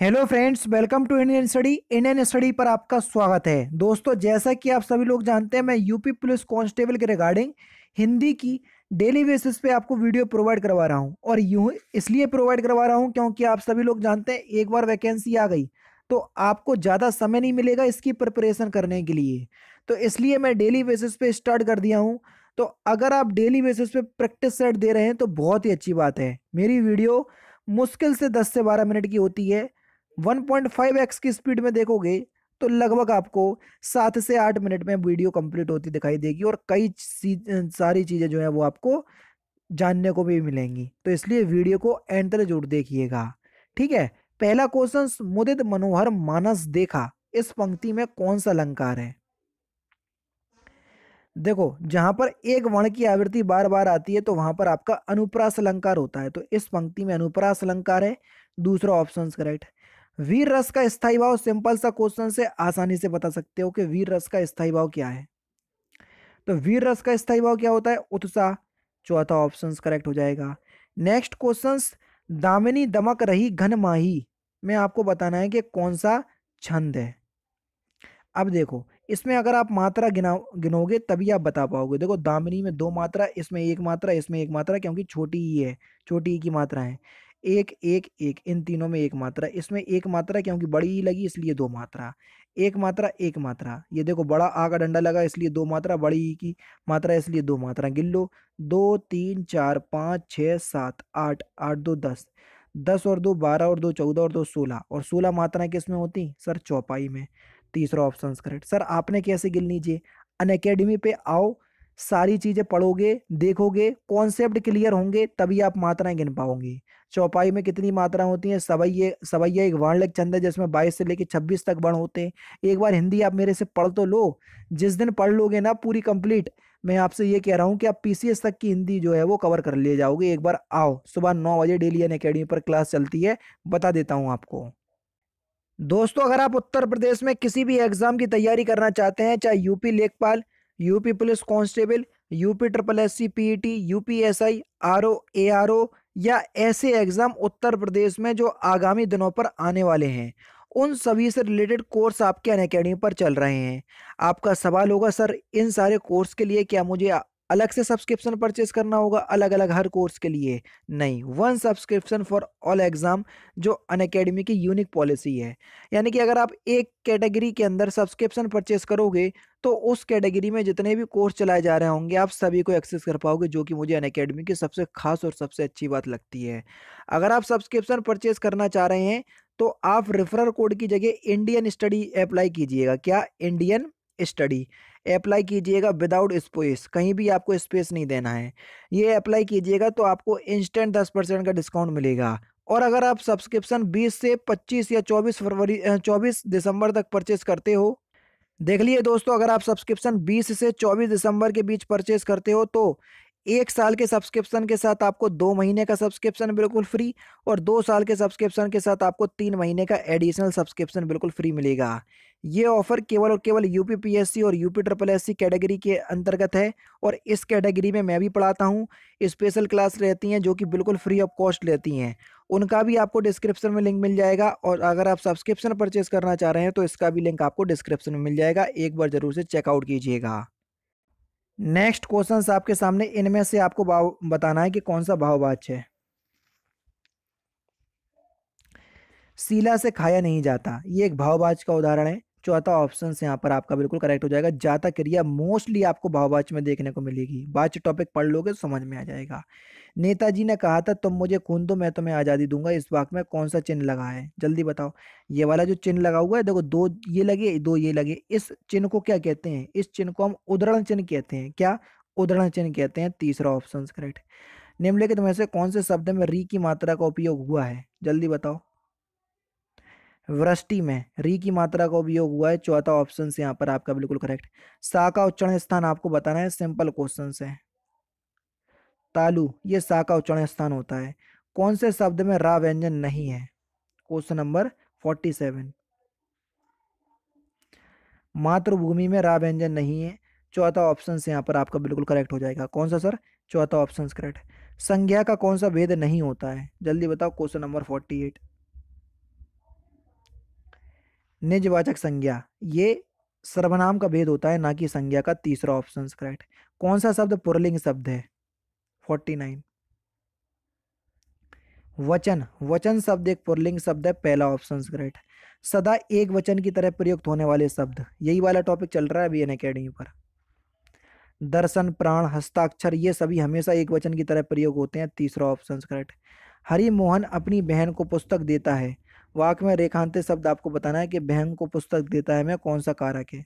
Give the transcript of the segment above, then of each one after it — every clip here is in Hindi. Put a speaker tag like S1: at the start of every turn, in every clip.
S1: hello friends welcome to Indian study Indian study पर आपका स्वागत है दोस्तों जैसा कि आप सभी लोग जानते हैं मैं यूपी पुलिस कांस्टेबल के रिगार्डिंग हिंदी की डेली बेसिस पे आपको वीडियो प्रोवाइड करवा रहा हूं और यूँ इसलिए प्रोवाइड करवा रहा हूं क्योंकि आप सभी लोग जानते हैं एक बार वैकेंसी आ गई तो आपको ज़्यादा समय नहीं मिलेगा इसकी प्रिपरेशन करने के लिए तो इसलिए मैं डेली बेसिस पे स्टार्ट कर दिया हूँ तो अगर आप डेली बेसिस पे प्रैक्टिस सेट दे रहे हैं तो बहुत ही अच्छी बात है मेरी वीडियो मुश्किल से दस से बारह मिनट की होती है 1.5x की स्पीड में देखोगे तो लगभग आपको सात से आठ मिनट में वीडियो कंप्लीट होती दिखाई देगी और कई सारी चीज़ें जो है वो आपको जानने को भी मिलेंगी तो इसलिए वीडियो को एंड तक जरूर देखिएगा ठीक है पहला क्वेश्चन मुदित मनोहर मानस देखा इस पंक्ति में कौन सा अलंकार है देखो जहां पर एक वर्ण की आवृत्ति बार बार आती है तो वहां पर आपका अनुप्रास अलंकार होता है तो इस पंक्ति में अनुप्रास अलंकार है दूसरा ऑप्शन करेक्ट वीर रस का स्थायी भाव सिंपल सा क्वेश्चन से आसानी से बता सकते हो कि वीर रस का स्थायी भाव क्या है तो वीर रस का स्थायी भाव क्या होता है उत्साह चौथा ऑप्शन करेक्ट हो जाएगा नेक्स्ट क्वेश्चन दामिनी दमक रही घन माही में आपको बताना है कि कौन सा छंद है अब देखो इसमें अगर आप मात्रा गिना गिनोगे तभी आप बता पाओगे देखो दामिनी में दो मात्रा इसमें एक मात्रा इसमें एक मात्रा क्योंकि छोटी ही है छोटी ही की मात्रा है एक एक एक इन तीनों में एक मात्रा इसमें एक मात्रा क्योंकि बड़ी ही लगी इसलिए दो मात्रा एक मात्रा एक मात्रा ये देखो बड़ा आ का डंडा लगा इसलिए दो मात्रा बड़ी ई की मात्रा इसलिए दो मात्रा गिन लो दो तीन चार पाँच छः सात आठ आठ दो दस दस और दो बारह और दो चौदह और दो सोलह और सोलह मात्राएं किस में होती सर चौपाई में तीसरा ऑप्शन करेक्ट सर आपने कैसे गिन लीजिए अनएकेडमी पे आओ सारी चीज़ें पढ़ोगे देखोगे कॉन्सेप्ट क्लियर होंगे तभी आप मात्राएं गिन पाओगे चौपाई में कितनी मात्रा होती है सवैये सवैया एक वर्णलिक छंद है जिसमें बाईस से लेकर छब्बीस तक वर्ण होते हैं एक बार हिंदी आप मेरे से पढ़ तो लो जिस दिन पढ़ लोगे ना पूरी कंप्लीट मैं आपसे ये कह रहा हूँ कि आप पीसीएस तक की हिंदी जो है वो कवर कर लिए जाओगे एक बार आओ सुबह नौ बजे डेली एन अकेडमी पर क्लास चलती है बता देता हूँ आपको दोस्तों अगर आप उत्तर प्रदेश में किसी भी एग्ज़ाम की तैयारी करना चाहते हैं चाहे यूपी लेखपाल UP police constable UP triple S C P T P S I R O A R O या ऐसे एग्ज़ाम उत्तर प्रदेश में जो आगामी दिनों पर आने वाले हैं उन सभी से रिलेटेड कोर्स आपके अन अकेडमी पर चल रहे हैं आपका सवाल होगा सर इन सारे कोर्स के लिए क्या मुझे अलग से सब्सक्रिप्शन परचेज करना होगा अलग अलग हर कोर्स के लिए नहीं one subscription for all exam जो अन की यूनिक पॉलिसी है यानी कि अगर आप एक कैटेगरी के अंदर सब्सक्रिप्शन परचेज करोगे तो उस कैटेगरी में जितने भी कोर्स चलाए जा रहे होंगे आप सभी को एक्सेस कर पाओगे जो कि मुझे अन अकेडमी की सबसे खास और सबसे अच्छी बात लगती है अगर आप सब्सक्रिप्शन परचेज करना चाह रहे हैं तो आप रेफरल कोड की जगह इंडियन स्टडी अप्लाई कीजिएगा क्या इंडियन स्टडी अप्लाई कीजिएगा विदाउट स्पेस कहीं भी आपको स्पेस नहीं देना है ये अप्लाई कीजिएगा तो आपको इंस्टेंट दस परसेंट का डिस्काउंट मिलेगा और अगर आप सब्सक्रिप्शन 20 से 25 या 24 फरवरी 24 दिसंबर तक परचेस करते हो देख लिए दोस्तों अगर आप सब्सक्रिप्शन 20 से 24 दिसंबर के बीच परचेस करते हो तो एक साल के सब्सक्रिप्शन के साथ आपको दो महीने का सब्सक्रिप्शन बिल्कुल फ्री और दो साल के सब्सक्रिप्शन के साथ आपको तीन महीने का एडिशनल सब्सक्रिप्शन बिल्कुल फ्री मिलेगा ये ऑफर केवल और केवल यू पी और U P triple S category के अंतर्गत है और इस कैटेगरी में मैं भी पढ़ाता हूँ स्पेशल क्लास रहती हैं जो कि बिल्कुल फ्री ऑफ कॉस्ट लेती हैं उनका भी आपको डिस्क्रिप्शन में लिंक मिल जाएगा और अगर आप सब्सक्रिप्शन परचेज़ करना चाह रहे हैं तो इसका भी लिंक आपको डिस्क्रिप्शन में मिल जाएगा एक बार ज़रूर से चेकआउट कीजिएगा नेक्स्ट क्वेश्चन आपके सामने इनमें से आपको बताना है कि कौन सा भाव है शिला से खाया नहीं जाता ये एक भाववाच का उदाहरण है चौथा ऑप्शन यहाँ पर आपका बिल्कुल करेक्ट हो जाएगा जाता क्रिया मोस्टली आपको भाववाच में देखने को मिलेगी बाच टॉपिक पढ़ लोगे तो समझ में आ जाएगा नेताजी ने कहा था तुम मुझे खून दो मैं तुम्हें आज़ादी दूंगा इस वाक में कौन सा चिन्ह लगा है जल्दी बताओ ये वाला जो चिन्ह लगा हुआ है देखो दो ये लगे दो ये लगे इस चिन्ह को क्या कहते हैं इस चिन्ह को हम उदरण चिन्ह कहते हैं क्या उदरण चिन्ह कहते हैं तीसरा ऑप्शन करेक्ट निम्नलिखित में से कौन से शब्द में री की मात्रा का उपयोग हुआ है जल्दी बताओ वृष्टि में री की मात्रा का उपयोग हुआ है चौथा ऑप्शन से यहाँ पर आपका बिल्कुल करेक्ट सा का उच्चारण स्थान आपको बताना है सिंपल क्वेश्चन से तालु ये सा का उच्चारण स्थान होता है कौन से शब्द में रा व्यंजन नहीं है क्वेश्चन नंबर फोर्टी सेवन मातृभूमि में रा व्यंजन नहीं है चौथा ऑप्शन से यहाँ पर आपका बिल्कुल करेक्ट हो जाएगा कौन सा सर चौथा ऑप्शन करेक्ट संज्ञा का कौन सा भेद नहीं होता है जल्दी बताओ क्वेश्चन नंबर फोर्टी एट निजवाचक संज्ञा ये सर्वनाम का भेद होता है ना कि संज्ञा का तीसरा ऑप्शन करेक्ट कौन सा शब्द पुरलिंग शब्द है फोर्टी नाइन वचन वचन शब्द एक पुरलिंग शब्द है पहला ऑप्शन करेक्ट सदा एक वचन की तरह प्रयुक्त होने वाले शब्द यही वाला टॉपिक चल रहा है अभी एन अकेडमी पर दर्शन प्राण हस्ताक्षर ये सभी हमेशा एक वचन की तरह प्रयोग होते हैं तीसरा ऑप्शन करेक्ट हरिमोहन अपनी बहन को पुस्तक देता है वाक में रेखांत शब्द आपको बताना है कि बहन को पुस्तक देता है मैं कौन सा कारक है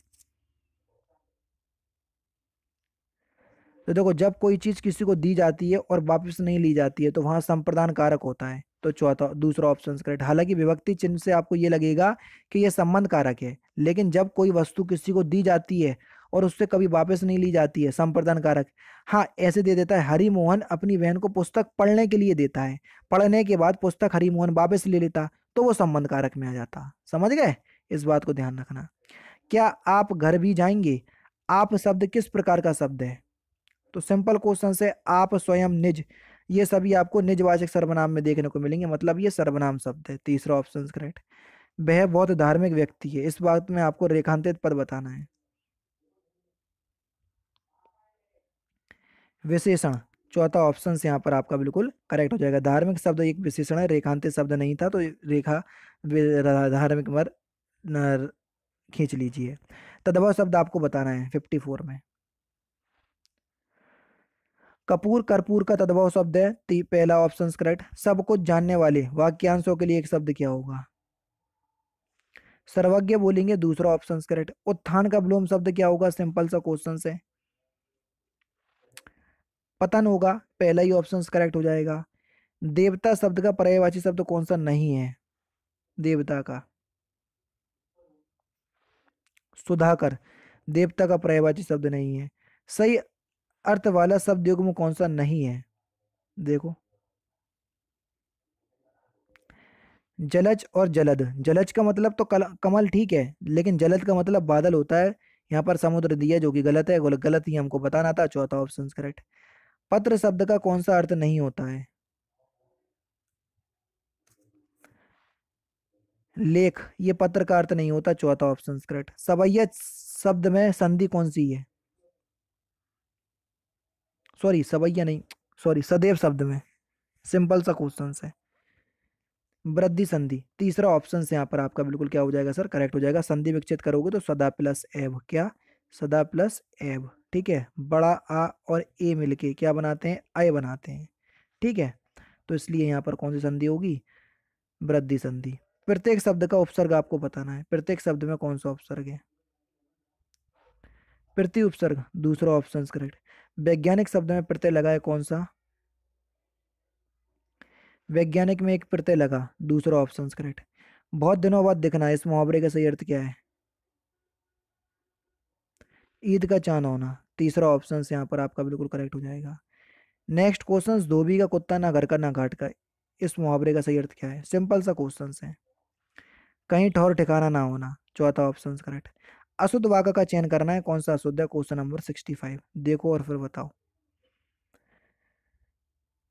S1: तो देखो जब कोई चीज़ किसी को दी जाती है और वापस नहीं ली जाती है तो वहां संप्रदान कारक होता है तो चौथा दूसरा ऑप्शन करेक्ट हालांकि विभक्ति चिन्ह से आपको ये लगेगा कि यह संबंध कारक है लेकिन जब कोई वस्तु किसी को दी जाती है और उससे कभी वापस नहीं ली जाती है संप्रदान कारक हाँ ऐसे दे देता है हरिमोहन अपनी बहन को पुस्तक पढ़ने के लिए देता है पढ़ने के बाद पुस्तक हरिमोहन वापस ले लेता तो वो संबंध कारक में आ जाता समझ गए इस बात को ध्यान रखना क्या आप घर भी जाएंगे आप शब्द किस प्रकार का शब्द है तो सिंपल क्वेश्चन से आप स्वयं निज ये सभी आपको निजवाचक सर्वनाम में देखने को मिलेंगे मतलब ये सर्वनाम शब्द है तीसरा ऑप्शन करेक्ट वह बहुत धार्मिक व्यक्ति है इस बात में आपको रेखांतित पद बताना है विशेषण चौथा ऑप्शन यहाँ पर आपका बिल्कुल करेक्ट हो जाएगा धार्मिक शब्द एक विशेषण है रेखांत शब्द नहीं था तो रेखा धार्मिक मर खींच लीजिए तदभव शब्द आपको बताना है फिफ्टी फोर में कपूर कर्पूर का तदभव शब्द है ती पहला ऑप्शन करेक्ट सब कुछ जानने वाले वाक्यांशों के लिए एक शब्द क्या होगा सर्वज्ञ बोलेंगे दूसरा ऑप्शन करेक्ट उत्थान का ब्लोम शब्द क्या होगा सिंपल सा क्वेश्चन है पतन होगा पहला ही ऑप्शन करेक्ट हो जाएगा देवता शब्द का पर्यायवाची शब्द कौन सा नहीं है देवता का सुधाकर देवता का पर्यायवाची शब्द नहीं है सही अर्थ वाला शब्द युग्म कौन सा नहीं है देखो जलज और जलद जलज का मतलब तो कल, कमल ठीक है लेकिन जलद का मतलब बादल होता है यहाँ पर समुद्र दिया जो कि गलत है गलत ही हमको बताना था चौथा ऑप्शन करेक्ट पत्र शब्द का कौन सा अर्थ नहीं होता है लेख ये पत्र का अर्थ नहीं होता चौथा ऑप्शन करेक्ट सवैया शब्द में संधि कौन सी है सॉरी सवैया नहीं सॉरी सदैव शब्द में सिंपल सा क्वेश्चन है वृद्धि संधि तीसरा ऑप्शन यहाँ पर आपका बिल्कुल क्या हो जाएगा सर करेक्ट हो जाएगा संधि विकसित करोगे तो सदा प्लस एव क्या सदा प्लस एव ठीक है बड़ा आ और ए मिलके क्या बनाते हैं आय बनाते हैं ठीक है तो इसलिए यहाँ पर कौन सी संधि होगी वृद्धि संधि प्रत्येक शब्द का उपसर्ग आपको बताना है प्रत्येक शब्द में कौन सा उपसर्ग है प्रति उपसर्ग दूसरा ऑप्शन करेक्ट वैज्ञानिक शब्द में प्रत्यय लगा है कौन सा वैज्ञानिक में एक प्रत्यय लगा दूसरा ऑप्शन करेक्ट बहुत दिनों बाद दिखना है इस मुहावरे का सही अर्थ क्या है ईद का चांद होना तीसरा ऑप्शन यहाँ पर आपका बिल्कुल करेक्ट हो जाएगा नेक्स्ट क्वेश्चन धोबी का कुत्ता ना घर का ना घाट का इस मुहावरे का सही अर्थ क्या है सिंपल सा क्वेश्चन है कहीं ठोर ठिकाना ना होना चौथा ऑप्शन करेक्ट अशुद्ध वाक्य का चयन करना है कौन सा अशुद्ध है क्वेश्चन नंबर सिक्सटी फाइव देखो और फिर बताओ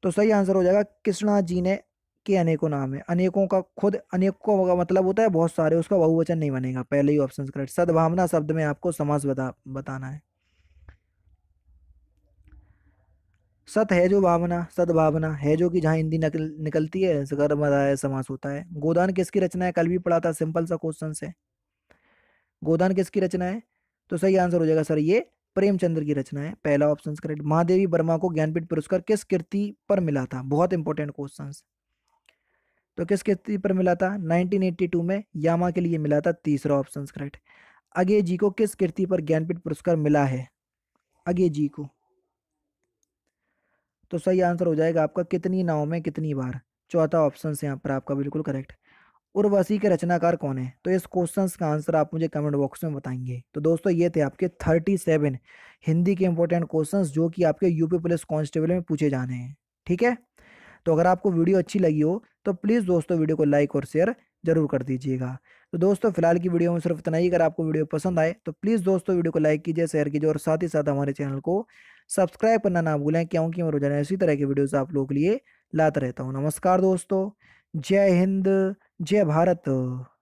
S1: तो सही आंसर हो जाएगा कृष्णा जी ने के अनेकों नाम है अनेकों का खुद अनेकों का मतलब होता है बहुत सारे उसका बहुवचन नहीं बनेगा पहले ही ऑप्शन करेक्ट सद्भावना शब्द में आपको समास बता बताना है सत है जो भावना सद्भावना है जो कि जहाँ हिंदी निकल, निकलती है गर्भ समास होता है गोदान किसकी रचना है कल भी पढ़ा था सिंपल सा क्वेश्चन से गोदान किसकी रचना है तो सही आंसर हो जाएगा सर ये प्रेमचंद्र की रचना है पहला ऑप्शन करेक्ट महादेवी वर्मा को ज्ञानपीठ पुरस्कार किस कृति पर मिला था बहुत इंपॉर्टेंट क्वेश्चन तो किस किस्ती पर मिला था 1982 में यामा के लिए मिला था तीसरा ऑप्शन करेक्ट अगे जी को किस कृति पर ज्ञानपीठ पुरस्कार मिला है अगे जी को तो सही आंसर हो जाएगा आपका कितनी नाव में कितनी बार चौथा ऑप्शन यहाँ पर आपका बिल्कुल करेक्ट उर्वशी के रचनाकार कौन है तो इस क्वेश्चन का आंसर आप मुझे कमेंट बॉक्स में बताएंगे तो दोस्तों ये थे आपके थर्टी सेवन हिंदी के इंपॉर्टेंट क्वेश्चन जो कि आपके यूपी पुलिस कांस्टेबल में पूछे जाने हैं ठीक है तो अगर आपको वीडियो अच्छी लगी हो तो प्लीज़ दोस्तों वीडियो को लाइक और शेयर जरूर कर दीजिएगा तो दोस्तों फिलहाल की वीडियो में सिर्फ इतना ही अगर आपको वीडियो पसंद आए तो प्लीज़ दोस्तों वीडियो को लाइक कीजिए शेयर कीजिए और साथ ही साथ हमारे चैनल को सब्सक्राइब करना ना भूलें क्योंकि मैं रोजाना इसी तरह की वीडियोज़ आप लोगों के लिए लाता रहता हूँ नमस्कार दोस्तों जय हिंद जय भारत